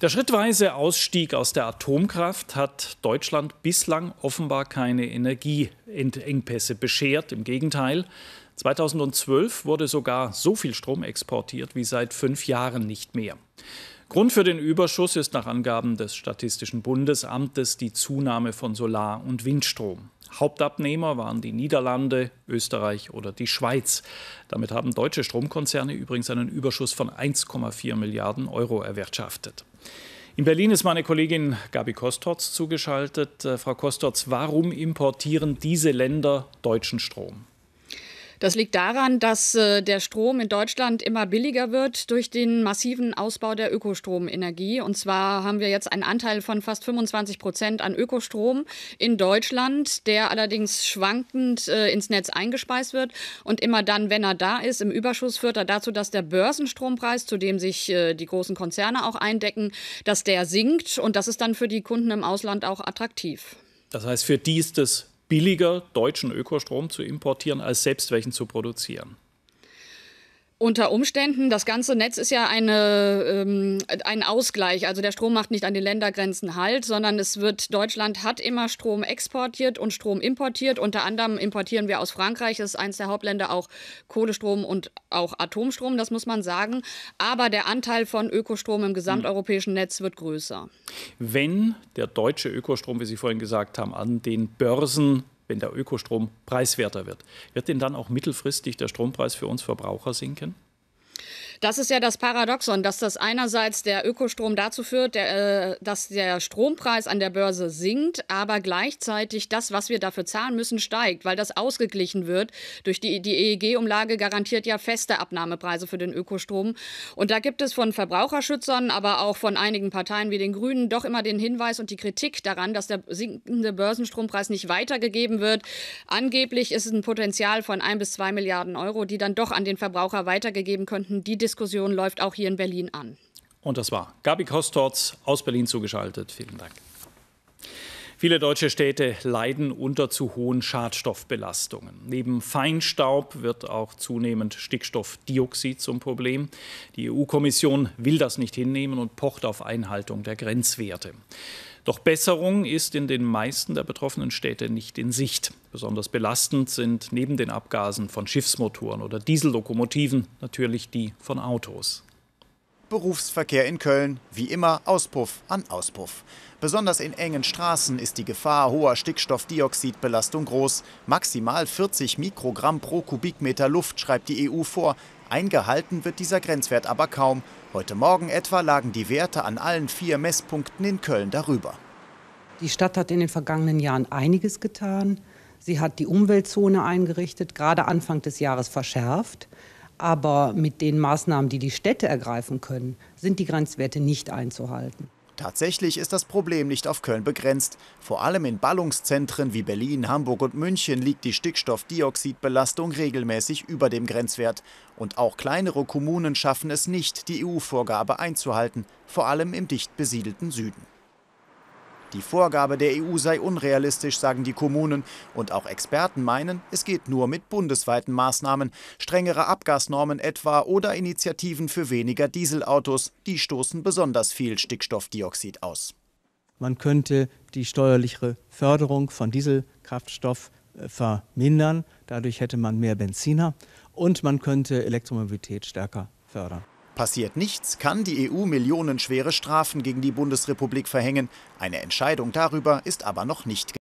Der schrittweise Ausstieg aus der Atomkraft hat Deutschland bislang offenbar keine Energieengpässe beschert. Im Gegenteil, 2012 wurde sogar so viel Strom exportiert wie seit fünf Jahren nicht mehr. Grund für den Überschuss ist nach Angaben des Statistischen Bundesamtes die Zunahme von Solar- und Windstrom. Hauptabnehmer waren die Niederlande, Österreich oder die Schweiz. Damit haben deutsche Stromkonzerne übrigens einen Überschuss von 1,4 Milliarden Euro erwirtschaftet. In Berlin ist meine Kollegin Gabi Kostorz zugeschaltet. Äh, Frau Kostorz, warum importieren diese Länder deutschen Strom? Das liegt daran, dass äh, der Strom in Deutschland immer billiger wird durch den massiven Ausbau der Ökostromenergie. Und zwar haben wir jetzt einen Anteil von fast 25 Prozent an Ökostrom in Deutschland, der allerdings schwankend äh, ins Netz eingespeist wird. Und immer dann, wenn er da ist, im Überschuss führt er dazu, dass der Börsenstrompreis, zu dem sich äh, die großen Konzerne auch eindecken, dass der sinkt. Und das ist dann für die Kunden im Ausland auch attraktiv. Das heißt, für die ist das billiger deutschen Ökostrom zu importieren, als selbst welchen zu produzieren. Unter Umständen, das ganze Netz ist ja eine, ähm, ein Ausgleich. Also der Strom macht nicht an den Ländergrenzen halt, sondern es wird, Deutschland hat immer Strom exportiert und Strom importiert. Unter anderem importieren wir aus Frankreich, das ist eines der Hauptländer, auch Kohlestrom und auch Atomstrom, das muss man sagen. Aber der Anteil von Ökostrom im gesamteuropäischen Netz wird größer. Wenn der deutsche Ökostrom, wie Sie vorhin gesagt haben, an den Börsen wenn der Ökostrom preiswerter wird. Wird denn dann auch mittelfristig der Strompreis für uns Verbraucher sinken? Das ist ja das Paradoxon, dass das einerseits der Ökostrom dazu führt, der, äh, dass der Strompreis an der Börse sinkt, aber gleichzeitig das, was wir dafür zahlen müssen, steigt, weil das ausgeglichen wird. Durch die, die EEG-Umlage garantiert ja feste Abnahmepreise für den Ökostrom. Und da gibt es von Verbraucherschützern, aber auch von einigen Parteien wie den Grünen doch immer den Hinweis und die Kritik daran, dass der sinkende Börsenstrompreis nicht weitergegeben wird. Angeblich ist es ein Potenzial von ein bis zwei Milliarden Euro, die dann doch an den Verbraucher weitergegeben könnten, die Diskussion läuft auch hier in Berlin an. Und das war Gabi Kostorz aus Berlin zugeschaltet. Vielen Dank. Viele deutsche Städte leiden unter zu hohen Schadstoffbelastungen. Neben Feinstaub wird auch zunehmend Stickstoffdioxid zum Problem. Die EU-Kommission will das nicht hinnehmen und pocht auf Einhaltung der Grenzwerte. Doch Besserung ist in den meisten der betroffenen Städte nicht in Sicht. Besonders belastend sind neben den Abgasen von Schiffsmotoren oder Diesellokomotiven natürlich die von Autos. Berufsverkehr in Köln, wie immer Auspuff an Auspuff. Besonders in engen Straßen ist die Gefahr hoher Stickstoffdioxidbelastung groß. Maximal 40 Mikrogramm pro Kubikmeter Luft schreibt die EU vor, Eingehalten wird dieser Grenzwert aber kaum. Heute Morgen etwa lagen die Werte an allen vier Messpunkten in Köln darüber. Die Stadt hat in den vergangenen Jahren einiges getan. Sie hat die Umweltzone eingerichtet, gerade Anfang des Jahres verschärft. Aber mit den Maßnahmen, die die Städte ergreifen können, sind die Grenzwerte nicht einzuhalten. Tatsächlich ist das Problem nicht auf Köln begrenzt. Vor allem in Ballungszentren wie Berlin, Hamburg und München liegt die Stickstoffdioxidbelastung regelmäßig über dem Grenzwert. Und auch kleinere Kommunen schaffen es nicht, die EU-Vorgabe einzuhalten, vor allem im dicht besiedelten Süden. Die Vorgabe der EU sei unrealistisch, sagen die Kommunen. Und auch Experten meinen, es geht nur mit bundesweiten Maßnahmen, strengere Abgasnormen etwa oder Initiativen für weniger Dieselautos. Die stoßen besonders viel Stickstoffdioxid aus. Man könnte die steuerliche Förderung von Dieselkraftstoff äh, vermindern. Dadurch hätte man mehr Benziner und man könnte Elektromobilität stärker fördern. Passiert nichts, kann die EU millionenschwere Strafen gegen die Bundesrepublik verhängen. Eine Entscheidung darüber ist aber noch nicht